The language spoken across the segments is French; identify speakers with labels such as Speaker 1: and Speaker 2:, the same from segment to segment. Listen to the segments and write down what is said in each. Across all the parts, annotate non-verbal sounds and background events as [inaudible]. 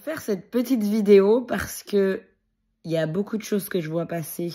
Speaker 1: faire cette petite vidéo parce que il y a beaucoup de choses que je vois passer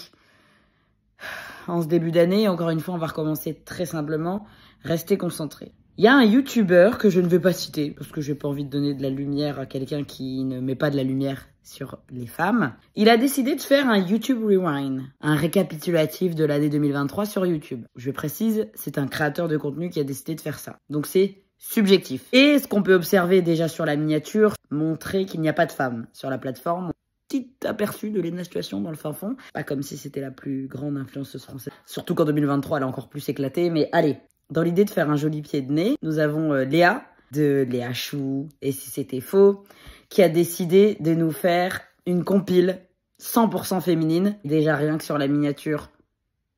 Speaker 1: en ce début d'année. Encore une fois, on va recommencer très simplement. Restez concentrés. Il y a un YouTuber que je ne vais pas citer parce que j'ai pas envie de donner de la lumière à quelqu'un qui ne met pas de la lumière sur les femmes. Il a décidé de faire un YouTube Rewind, un récapitulatif de l'année 2023 sur YouTube. Je précise, c'est un créateur de contenu qui a décidé de faire ça. Donc c'est subjectif. Et ce qu'on peut observer déjà sur la miniature, montrer qu'il n'y a pas de femmes sur la plateforme. Petit aperçu de l'énastuation Situation dans le fin fond. Pas comme si c'était la plus grande influenceuse française. Surtout qu'en 2023, elle a encore plus éclaté. Mais allez, dans l'idée de faire un joli pied de nez, nous avons euh, Léa de Léa Chou, et si c'était faux, qui a décidé de nous faire une compile 100% féminine. Déjà rien que sur la miniature,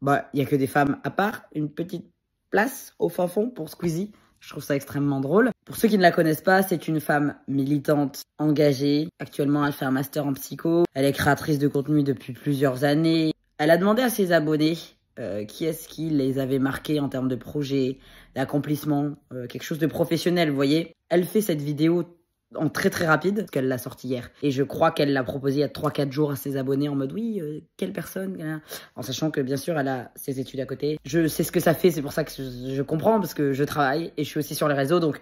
Speaker 1: bah, il y a que des femmes à part, une petite place au fin fond pour Squeezie. Je trouve ça extrêmement drôle. Pour ceux qui ne la connaissent pas, c'est une femme militante, engagée. Actuellement, elle fait un master en psycho. Elle est créatrice de contenu depuis plusieurs années. Elle a demandé à ses abonnés euh, qui est-ce qui les avait marqués en termes de projet, d'accomplissement, euh, quelque chose de professionnel, vous voyez. Elle fait cette vidéo en très très rapide, qu'elle l'a sorti hier. Et je crois qu'elle l'a proposé il y a 3-4 jours à ses abonnés en mode oui, euh, quelle personne En sachant que bien sûr, elle a ses études à côté. Je sais ce que ça fait, c'est pour ça que je, comprends, parce que je travaille et je suis aussi sur les réseaux, donc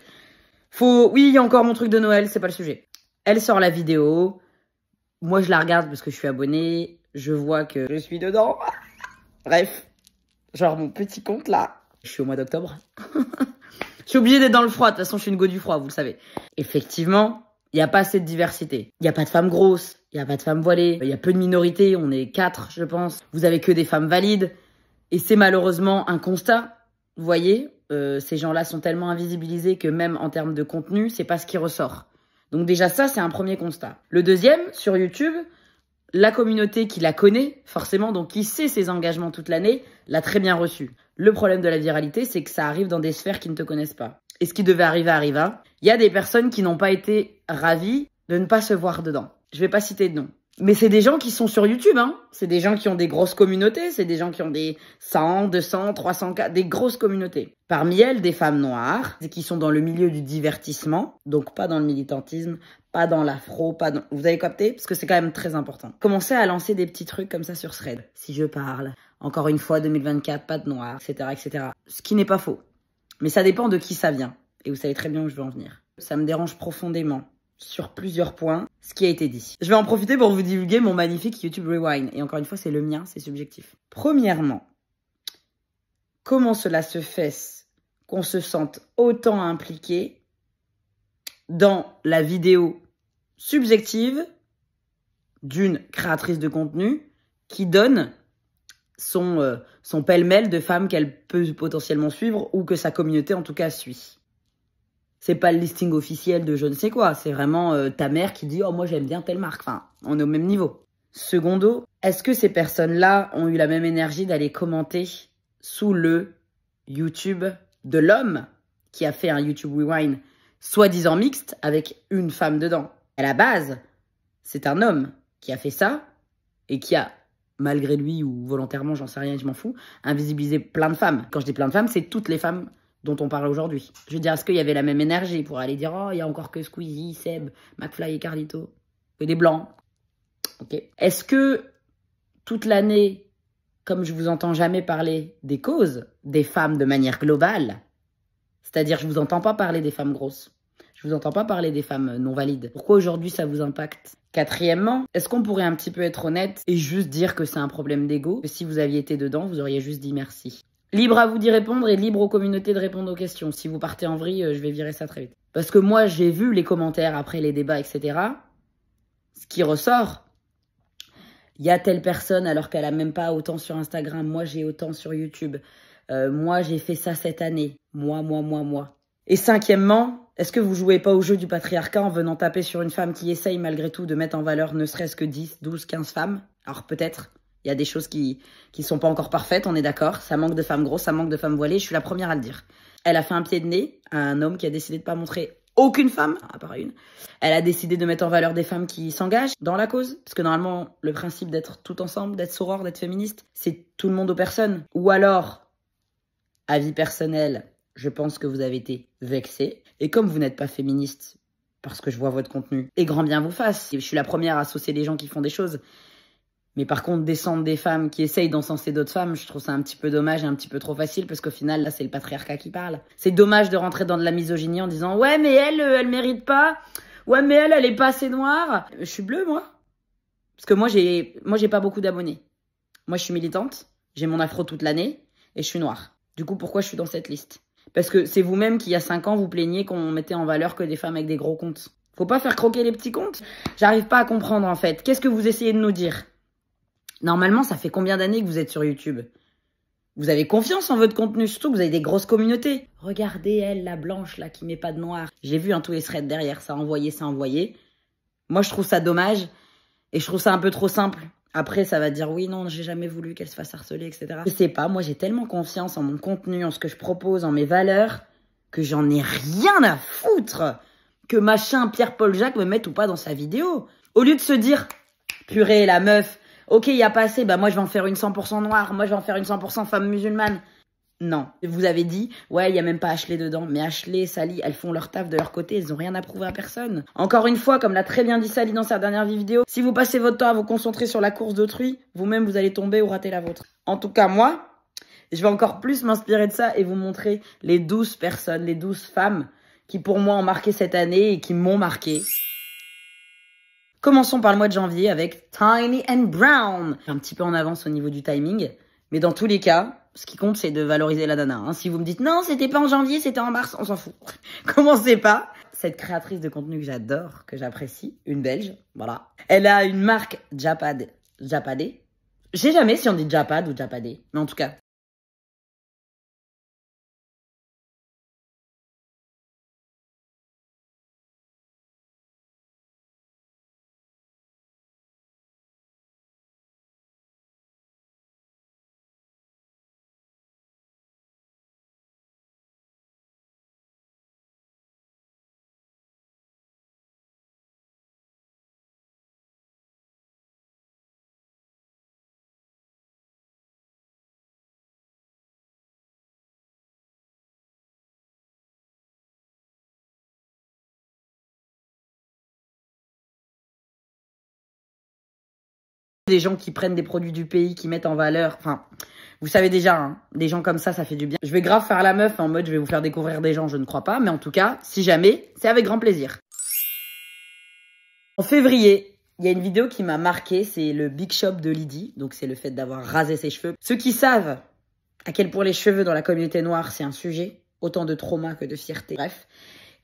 Speaker 1: faut... Oui, il y a encore mon truc de Noël, c'est pas le sujet. Elle sort la vidéo, moi je la regarde parce que je suis abonné je vois que je suis dedans. [laughs] Bref, genre mon petit compte là, je suis au mois d'octobre. [laughs] Je suis obligée d'être dans le froid. De toute façon, je suis une go du froid, vous le savez. Effectivement, il n'y a pas assez de diversité. Il n'y a pas de femmes grosses. Il n'y a pas de femmes voilées. Il y a peu de minorités. On est quatre, je pense. Vous avez que des femmes valides. Et c'est malheureusement un constat. Vous voyez, euh, ces gens-là sont tellement invisibilisés que même en termes de contenu, c'est pas ce qui ressort. Donc déjà ça, c'est un premier constat. Le deuxième, sur YouTube, la communauté qui la connaît, forcément, donc qui sait ses engagements toute l'année, l'a très bien reçue. Le problème de la viralité, c'est que ça arrive dans des sphères qui ne te connaissent pas. Et ce qui devait arriver arriva. Il y a des personnes qui n'ont pas été ravies de ne pas se voir dedans. Je ne vais pas citer de nom. Mais c'est des gens qui sont sur YouTube, hein. C'est des gens qui ont des grosses communautés, c'est des gens qui ont des 100, 200, 300 cas, des grosses communautés. Parmi elles, des femmes noires, qui sont dans le milieu du divertissement, donc pas dans le militantisme, pas dans l'afro, pas dans... Vous avez capté Parce que c'est quand même très important. Commencez à lancer des petits trucs comme ça sur Thread. Si je parle, encore une fois, 2024, pas de noir, etc., etc. Ce qui n'est pas faux. Mais ça dépend de qui ça vient. Et vous savez très bien où je veux en venir. Ça me dérange profondément sur plusieurs points ce qui a été dit. Je vais en profiter pour vous divulguer mon magnifique YouTube Rewind. Et encore une fois, c'est le mien, c'est subjectif. Premièrement, comment cela se fait qu'on se sente autant impliqué dans la vidéo subjective d'une créatrice de contenu qui donne son, euh, son pêle-mêle de femmes qu'elle peut potentiellement suivre ou que sa communauté en tout cas suit c'est pas le listing officiel de je ne sais quoi. C'est vraiment euh, ta mère qui dit Oh, moi j'aime bien telle marque. Enfin, on est au même niveau. Secondo, est-ce que ces personnes-là ont eu la même énergie d'aller commenter sous le YouTube de l'homme qui a fait un YouTube Rewind soi-disant mixte avec une femme dedans À la base, c'est un homme qui a fait ça et qui a malgré lui ou volontairement, j'en sais rien, je m'en fous, invisibilisé plein de femmes. Quand je dis plein de femmes, c'est toutes les femmes dont on parle aujourd'hui. Je veux dire, est-ce qu'il y avait la même énergie pour aller dire Oh, il y a encore que Squeezie, Seb, McFly et Carlito Que des blancs. Ok. Est-ce que toute l'année, comme je vous entends jamais parler des causes des femmes de manière globale, c'est-à-dire je vous entends pas parler des femmes grosses, je vous entends pas parler des femmes non valides. Pourquoi aujourd'hui ça vous impacte Quatrièmement, est-ce qu'on pourrait un petit peu être honnête et juste dire que c'est un problème d'ego si vous aviez été dedans, vous auriez juste dit merci. Libre à vous d'y répondre et libre aux communautés de répondre aux questions. Si vous partez en vrille, euh, je vais virer ça très vite. Parce que moi, j'ai vu les commentaires après les débats, etc. Ce qui ressort, il y a telle personne alors qu'elle a même pas autant sur Instagram, moi j'ai autant sur YouTube, euh, moi j'ai fait ça cette année, moi, moi, moi, moi. Et cinquièmement, est-ce que vous jouez pas au jeu du patriarcat en venant taper sur une femme qui essaye malgré tout de mettre en valeur ne serait-ce que 10, 12, 15 femmes Alors peut-être, il y a des choses qui ne sont pas encore parfaites, on est d'accord. Ça manque de femmes grosses, ça manque de femmes voilées. Je suis la première à le dire. Elle a fait un pied de nez à un homme qui a décidé de pas montrer aucune femme, à part une. Elle a décidé de mettre en valeur des femmes qui s'engagent dans la cause. Parce que normalement, le principe d'être tout ensemble, d'être sorore, d'être féministe, c'est tout le monde aux personnes. Ou alors, avis personnel, je pense que vous avez été vexé. Et comme vous n'êtes pas féministe, parce que je vois votre contenu, et grand bien vous fasse. Je suis la première à associer les gens qui font des choses. Mais par contre, descendre des femmes qui essayent d'encenser d'autres femmes, je trouve ça un petit peu dommage et un petit peu trop facile parce qu'au final, là, c'est le patriarcat qui parle. C'est dommage de rentrer dans de la misogynie en disant ouais, mais elle, euh, elle mérite pas. Ouais, mais elle, elle est pas assez noire. Je suis bleue, moi. Parce que moi, j'ai, moi, j'ai pas beaucoup d'abonnés. Moi, je suis militante. J'ai mon afro toute l'année et je suis noire. Du coup, pourquoi je suis dans cette liste Parce que c'est vous-même qui, il y a 5 ans, vous plaignez qu'on mettait en valeur que des femmes avec des gros comptes. Faut pas faire croquer les petits comptes. J'arrive pas à comprendre, en fait. Qu'est-ce que vous essayez de nous dire Normalement, ça fait combien d'années que vous êtes sur YouTube Vous avez confiance en votre contenu, surtout que vous avez des grosses communautés. Regardez elle, la blanche là, qui met pas de noir. J'ai vu un tous les threads derrière, ça a envoyé, ça a envoyé. Moi, je trouve ça dommage et je trouve ça un peu trop simple. Après, ça va dire oui, non, j'ai jamais voulu qu'elle se fasse harceler, etc. Je sais pas, moi j'ai tellement confiance en mon contenu, en ce que je propose, en mes valeurs, que j'en ai rien à foutre que machin Pierre-Paul Jacques me mette ou pas dans sa vidéo. Au lieu de se dire, purée, la meuf, Ok, il y a pas assez, bah moi je vais en faire une 100% noire, moi je vais en faire une 100% femme musulmane. Non. Vous avez dit, ouais, il n'y a même pas Ashley dedans. Mais Ashley, Sally, elles font leur taf de leur côté, elles n'ont rien à prouver à personne. Encore une fois, comme l'a très bien dit Sally dans sa dernière vidéo, si vous passez votre temps à vous concentrer sur la course d'autrui, vous-même vous allez tomber ou rater la vôtre. En tout cas, moi, je vais encore plus m'inspirer de ça et vous montrer les douze personnes, les douze femmes qui pour moi ont marqué cette année et qui m'ont marqué. Commençons par le mois de janvier avec Tiny and Brown. Un petit peu en avance au niveau du timing. Mais dans tous les cas, ce qui compte, c'est de valoriser la dana. Hein. Si vous me dites non, c'était pas en janvier, c'était en mars, on s'en fout. [laughs] Commencez pas. Cette créatrice de contenu que j'adore, que j'apprécie, une belge, voilà. Elle a une marque Japad. Japadé J'ai jamais si on dit Japad ou Japadé. Mais en tout cas, des gens qui prennent des produits du pays, qui mettent en valeur. Enfin, vous savez déjà, hein, des gens comme ça, ça fait du bien. Je vais grave faire la meuf en mode je vais vous faire découvrir des gens, je ne crois pas. Mais en tout cas, si jamais, c'est avec grand plaisir. En février, il y a une vidéo qui m'a marqué, c'est le Big Shop de Lydie. Donc c'est le fait d'avoir rasé ses cheveux. Ceux qui savent à quel point les cheveux dans la communauté noire, c'est un sujet. Autant de trauma que de fierté. Bref.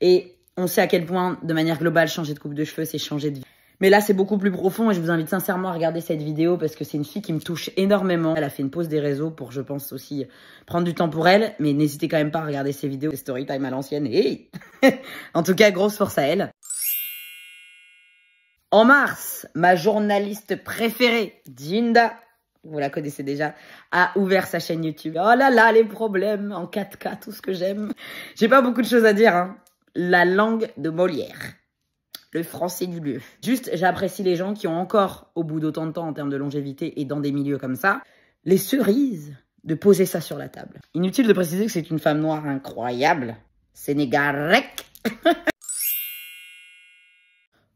Speaker 1: Et on sait à quel point, de manière globale, changer de coupe de cheveux, c'est changer de vie. Mais là, c'est beaucoup plus profond et je vous invite sincèrement à regarder cette vidéo parce que c'est une fille qui me touche énormément. Elle a fait une pause des réseaux pour, je pense, aussi prendre du temps pour elle. Mais n'hésitez quand même pas à regarder ses vidéos, story time à l'ancienne. [laughs] en tout cas, grosse force à elle. En mars, ma journaliste préférée, Dinda, vous la connaissez déjà, a ouvert sa chaîne YouTube. Oh là là, les problèmes en 4K, tout ce que j'aime. J'ai pas beaucoup de choses à dire. Hein. La langue de Molière le français du lieu. Juste, j'apprécie les gens qui ont encore, au bout d'autant de temps en termes de longévité et dans des milieux comme ça, les cerises de poser ça sur la table. Inutile de préciser que c'est une femme noire incroyable, sénégarec. [laughs]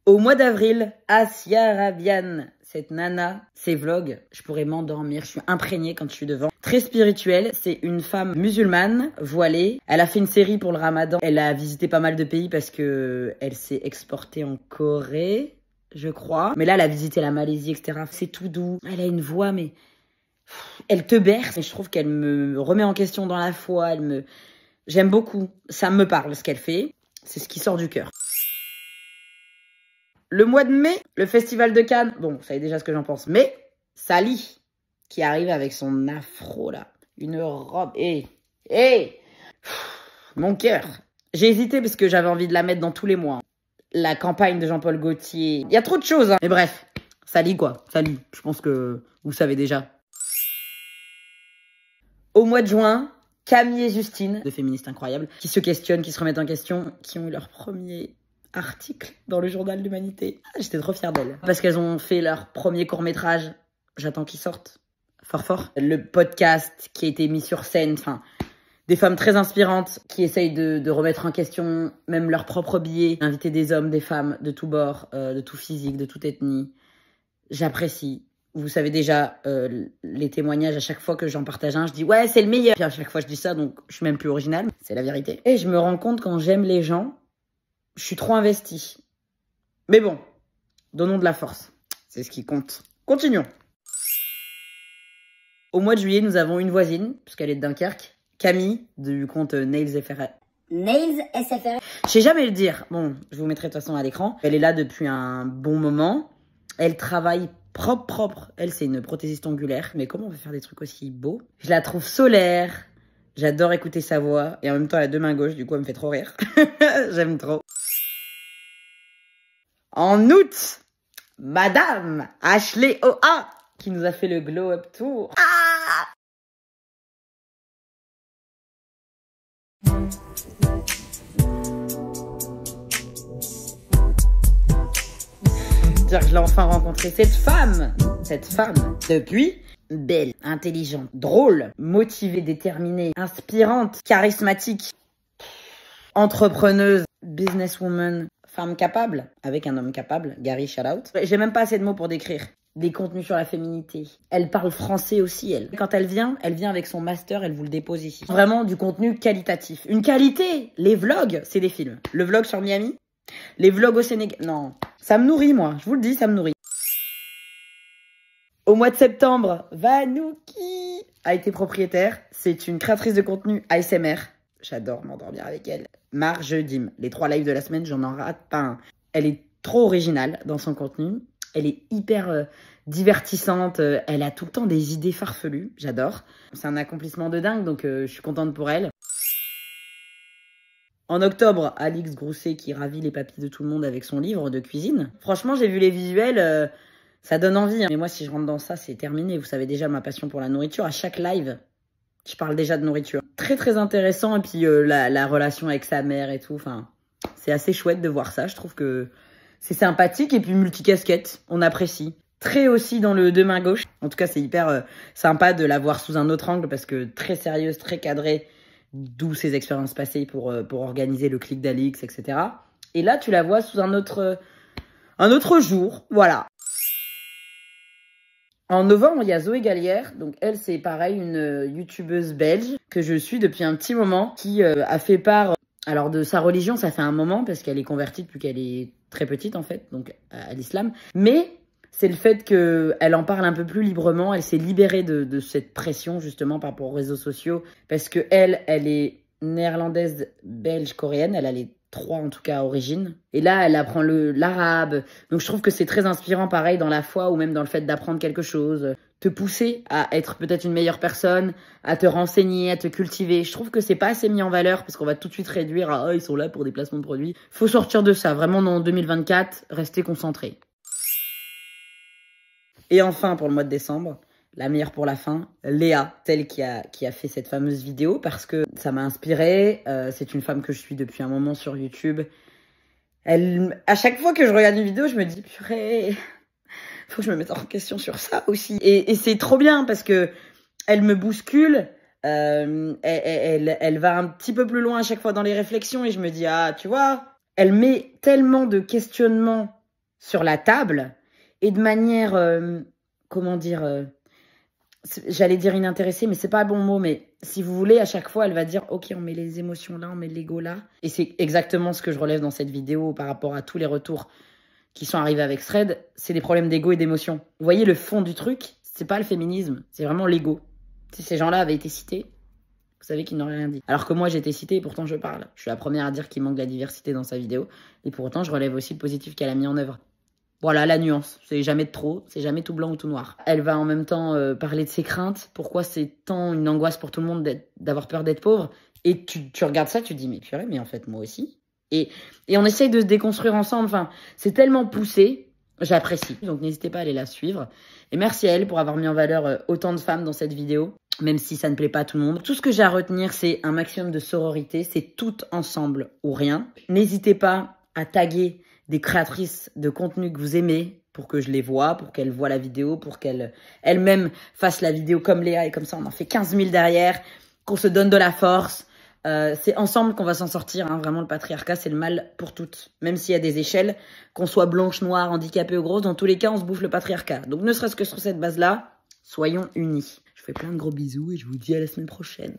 Speaker 1: Au mois d'avril, Asia Rabian cette nana, ses vlogs, je pourrais m'endormir, je suis imprégnée quand je suis devant. Très spirituelle, c'est une femme musulmane, voilée. Elle a fait une série pour le ramadan. Elle a visité pas mal de pays parce que elle s'est exportée en Corée, je crois. Mais là, elle a visité la Malaisie, etc. C'est tout doux. Elle a une voix, mais elle te berce. Et je trouve qu'elle me remet en question dans la foi. Elle me, j'aime beaucoup. Ça me parle ce qu'elle fait. C'est ce qui sort du cœur. Le mois de mai, le Festival de Cannes, bon, vous savez déjà ce que j'en pense, mais Sally, qui arrive avec son afro, là, une robe, Eh. hey, mon cœur. J'ai hésité parce que j'avais envie de la mettre dans tous les mois. La campagne de Jean-Paul Gaultier, il y a trop de choses, hein. Mais bref, Sally, quoi, Sally, je pense que vous savez déjà. Au mois de juin, Camille et Justine, deux féministes incroyables, qui se questionnent, qui se remettent en question, qui ont eu leur premier article dans le journal L'Humanité. Ah, j'étais trop fière d'elle Parce qu'elles ont fait leur premier court-métrage. J'attends qu'ils sortent. Fort fort. Le podcast qui a été mis sur scène. Enfin, des femmes très inspirantes qui essayent de, remettre en question même leur propre biais. Inviter des hommes, des femmes de tous bords, euh, de tout physique, de toute ethnie. J'apprécie. Vous savez déjà euh, les témoignages à chaque fois que j'en partage un, je dis ouais c'est le meilleur. à chaque fois je dis ça donc je suis même plus originale. C'est la vérité. Et je me rends compte quand j'aime les gens je suis trop investie. Mais bon, donnons de la force. C'est ce qui compte. Continuons. Au mois de juillet, nous avons une voisine, puisqu'elle est de Dunkerque, Camille, du compte Nails FRL. Nails SFR. Je sais jamais le dire. Bon, je vous mettrai de toute façon à l'écran. Elle est là depuis un bon moment. Elle travaille propre, propre. Elle, c'est une prothésiste angulaire. Mais comment on peut faire des trucs aussi beaux Je la trouve solaire. J'adore écouter sa voix. Et en même temps, elle a deux mains gauches. Du coup, elle me fait trop rire. [laughs] J'aime trop. En août, Madame Ashley O.A. qui nous a fait le Glow Up Tour. Ah Dire que je l'ai enfin rencontré, cette femme, cette femme, depuis belle, intelligente, drôle, motivée, déterminée, inspirante, charismatique, entrepreneuse, businesswoman, femme capable avec un homme capable, Gary out. J'ai même pas assez de mots pour décrire des contenus sur la féminité. Elle parle français aussi, elle. Quand elle vient, elle vient avec son master, elle vous le dépose ici. Vraiment du contenu qualitatif. Une qualité Les vlogs, c'est des films. Le vlog sur Miami Les vlogs au Sénégal Non. Ça me nourrit, moi. Je vous le dis, ça me nourrit. Au mois de septembre, Vanouki a été propriétaire. C'est une créatrice de contenu ASMR. J'adore m'endormir avec elle. Marge Dim, les trois lives de la semaine, j'en en rate pas un. Elle est trop originale dans son contenu. Elle est hyper euh, divertissante. Euh, elle a tout le temps des idées farfelues. J'adore. C'est un accomplissement de dingue, donc euh, je suis contente pour elle. En octobre, Alix Grousset qui ravit les papilles de tout le monde avec son livre de cuisine. Franchement, j'ai vu les visuels, ça donne envie. Hein. Mais moi, si je rentre dans ça, c'est terminé. Vous savez déjà ma passion pour la nourriture. À chaque live, tu parle déjà de nourriture. Très très intéressant et puis euh, la, relation avec sa mère et tout, enfin c'est assez chouette de voir ça, je trouve que c'est sympathique et puis multicasquette, on apprécie. Très aussi dans le deux mains gauche, en tout cas c'est hyper euh, sympa de la voir sous un autre angle parce que très sérieuse, très cadrée, d'où ses expériences passées pour, euh, pour organiser le clic d'Alix, etc. Et là tu la vois sous un autre, un autre jour, voilà. En novembre, il y a Zoé Gallière. Donc elle, c'est pareil, une euh, youtubeuse belge que je suis depuis un petit moment qui euh, a fait part euh, alors de sa religion, ça fait un moment parce qu'elle est convertie depuis qu'elle est très petite en fait, donc à l'islam. Mais c'est le fait qu'elle en parle un peu plus librement, elle s'est libérée de, de, cette pression justement par rapport aux réseaux sociaux parce que elle, elle est néerlandaise, belge, coréenne, elle a les trois en tout cas à origine. Et là, elle apprend le l'arabe. Donc je trouve que c'est très inspirant, pareil, dans la foi ou même dans le fait d'apprendre quelque chose, te pousser à être peut-être une meilleure personne, à te renseigner, à te cultiver. Je trouve que c'est pas assez mis en valeur parce qu'on va tout de suite réduire à oh, ils sont là pour des placements de produits. Faut sortir de ça. Vraiment, dans 2024, rester concentré. Et enfin, pour le mois de décembre, la meilleure pour la fin, Léa, telle qui a, qui a fait cette fameuse vidéo, parce que ça m'a inspirée. Euh, c'est une femme que je suis depuis un moment sur YouTube. Elle, à chaque fois que je regarde une vidéo, je me dis, purée, [laughs] faut que je me mette en question sur ça aussi. Et, et c'est trop bien parce que elle me bouscule. Euh, elle, elle, elle va un petit peu plus loin à chaque fois dans les réflexions et je me dis, ah, tu vois, elle met tellement de questionnements sur la table et de manière, euh, comment dire, euh, j'allais dire inintéressée, mais c'est pas un bon mot, mais si vous voulez, à chaque fois, elle va dire, ok, on met les émotions là, on met l'ego là. Et c'est exactement ce que je relève dans cette vidéo par rapport à tous les retours qui sont arrivés avec Thread, c'est des problèmes d'ego et d'émotion. Vous voyez le fond du truc, c'est pas le féminisme, c'est vraiment l'ego. Si ces gens-là avaient été cités, vous savez qu'ils n'auraient rien dit. Alors que moi, j'ai été citée et pourtant je parle. Je suis la première à dire qu'il manque de la diversité dans sa vidéo, et pour autant, je relève aussi le positif qu'elle a mis en œuvre. Voilà la nuance, c'est jamais de trop, c'est jamais tout blanc ou tout noir. Elle va en même temps euh, parler de ses craintes, pourquoi c'est tant une angoisse pour tout le monde d'avoir peur d'être pauvre. Et tu, regardes ça, tu dis, mais purée, mais en fait, moi aussi. Et, et on essaye de se déconstruire ensemble, enfin, c'est tellement poussé, j'apprécie. Donc n'hésitez pas à aller la suivre. Et merci à elle pour avoir mis en valeur euh, autant de femmes dans cette vidéo, même si ça ne plaît pas à tout le monde. Tout ce que j'ai à retenir, c'est un maximum de sororité, c'est tout ensemble ou rien. N'hésitez pas à taguer des créatrices de contenu que vous aimez pour que je les vois, pour qu'elles voient la vidéo, pour qu'elles elles-mêmes fassent la vidéo comme Léa et comme ça on en fait 15 000 derrière, qu'on se donne de la force. Euh, c'est ensemble qu'on va s'en sortir. Hein. Vraiment, le patriarcat, c'est le mal pour toutes. Même s'il y a des échelles, qu'on soit blanche, noire, handicapée ou grosse, dans tous les cas, on se bouffe le patriarcat. Donc ne serait-ce que sur cette base-là, soyons unis. Je fais plein de gros bisous et je vous dis à la semaine prochaine.